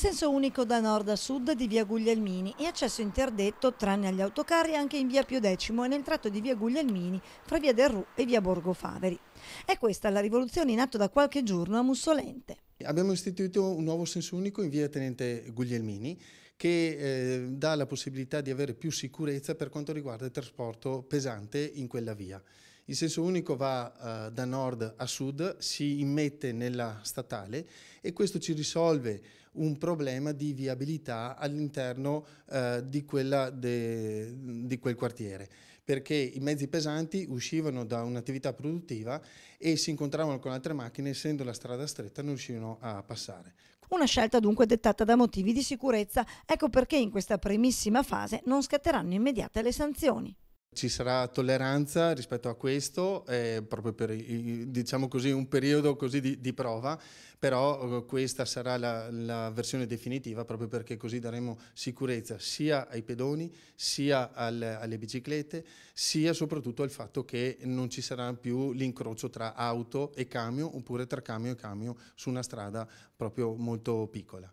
Senso unico da nord a sud di via Guglielmini e accesso interdetto, tranne agli autocarri, anche in via Pio X e nel tratto di via Guglielmini fra via del Rù e via Borgo Faveri. È questa la rivoluzione in atto da qualche giorno a Mussolente. Abbiamo istituito un nuovo senso unico in via Tenente Guglielmini che eh, dà la possibilità di avere più sicurezza per quanto riguarda il trasporto pesante in quella via. Il senso unico va eh, da nord a sud, si immette nella statale e questo ci risolve un problema di viabilità all'interno eh, di, di quel quartiere perché i mezzi pesanti uscivano da un'attività produttiva e si incontravano con altre macchine, essendo la strada stretta non riuscivano a passare. Una scelta dunque dettata da motivi di sicurezza, ecco perché in questa primissima fase non scatteranno immediate le sanzioni. Ci sarà tolleranza rispetto a questo, eh, proprio per diciamo così, un periodo così di, di, prova, però eh, questa sarà la, la, versione definitiva proprio perché così daremo sicurezza sia ai pedoni, sia al, alle biciclette, sia soprattutto al fatto che non ci sarà più l'incrocio tra auto e camion oppure tra camion e camion su una strada proprio molto piccola.